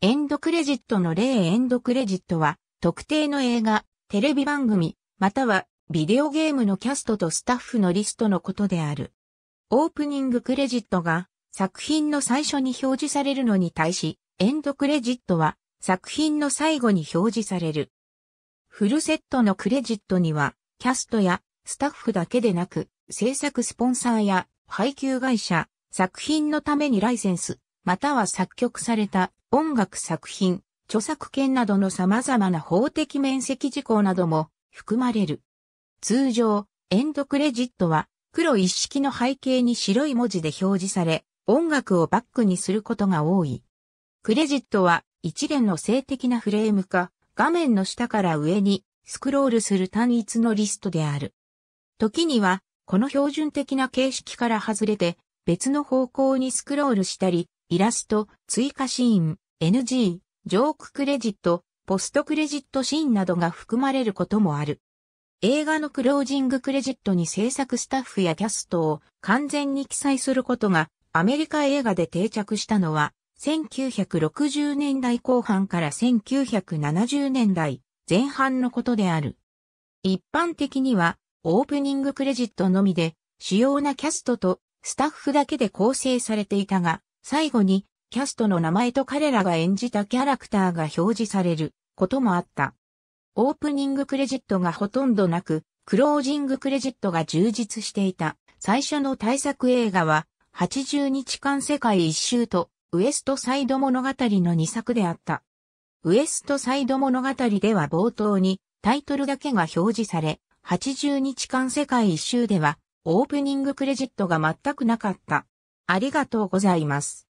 エンドクレジットの例エンドクレジットは、特定の映画、テレビ番組、またはビデオゲームのキャストとスタッフのリストのことである。オープニングクレジットが作品の最初に表示されるのに対し、エンドクレジットは作品の最後に表示される。フルセットのクレジットには、キャストやスタッフだけでなく、制作スポンサーや配給会社、作品のためにライセンス、または作曲された音楽作品、著作権などの様々な法的面積事項なども含まれる。通常、エンドクレジットは黒一式の背景に白い文字で表示され、音楽をバックにすることが多い。クレジットは一連の性的なフレームか、画面の下から上にスクロールする単一のリストである。時には、この標準的な形式から外れて、別の方向にスクロールしたり、イラスト、追加シーン、NG、ジョーククレジット、ポストクレジットシーンなどが含まれることもある。映画のクロージングクレジットに制作スタッフやキャストを完全に記載することがアメリカ映画で定着したのは1960年代後半から1970年代前半のことである。一般的にはオープニングクレジットのみで主要なキャストとスタッフだけで構成されていたが、最後に、キャストの名前と彼らが演じたキャラクターが表示されることもあった。オープニングクレジットがほとんどなく、クロージングクレジットが充実していた。最初の大作映画は、80日間世界一周と、ウエストサイド物語の2作であった。ウエストサイド物語では冒頭に、タイトルだけが表示され、80日間世界一周では、オープニングクレジットが全くなかった。ありがとうございます。